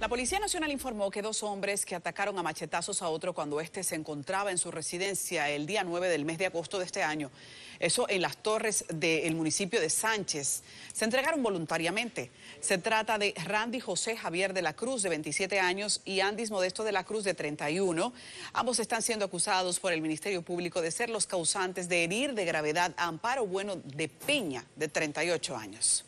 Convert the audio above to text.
La Policía Nacional informó que dos hombres que atacaron a machetazos a otro cuando éste se encontraba en su residencia el día 9 del mes de agosto de este año, eso en las torres del municipio de Sánchez, se entregaron voluntariamente. Se trata de Randy José Javier de la Cruz, de 27 años, y Andis Modesto de la Cruz, de 31. Ambos están siendo acusados por el Ministerio Público de ser los causantes de herir de gravedad a Amparo Bueno de Peña, de 38 años.